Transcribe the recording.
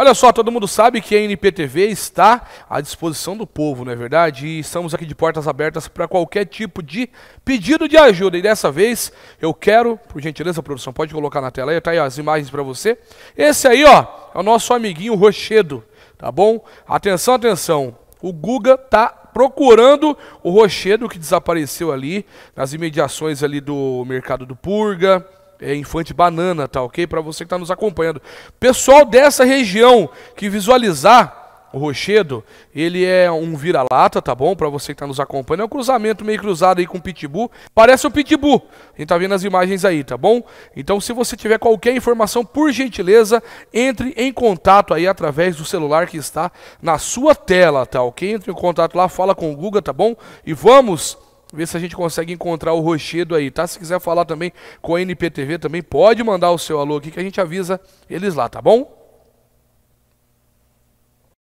Olha só, todo mundo sabe que a NPTV está à disposição do povo, não é verdade? E estamos aqui de portas abertas para qualquer tipo de pedido de ajuda. E dessa vez eu quero, por gentileza, produção, pode colocar na tela aí, tá aí ó, as imagens para você. Esse aí, ó, é o nosso amiguinho Rochedo, tá bom? Atenção, atenção. O Guga tá procurando o Rochedo que desapareceu ali nas imediações ali do mercado do Purga, é, Infante Banana, tá ok? Para você que está nos acompanhando. Pessoal dessa região que visualizar o Rochedo, ele é um vira-lata, tá bom? Para você que está nos acompanhando. É um cruzamento meio cruzado aí com pitbull. Parece um pitbull. A gente tá vendo as imagens aí, tá bom? Então, se você tiver qualquer informação, por gentileza, entre em contato aí através do celular que está na sua tela, tá ok? Entre em contato lá, fala com o Guga, tá bom? E vamos Ver se a gente consegue encontrar o Rochedo aí, tá? Se quiser falar também com a NPTV, também pode mandar o seu alô aqui que a gente avisa eles lá, tá bom?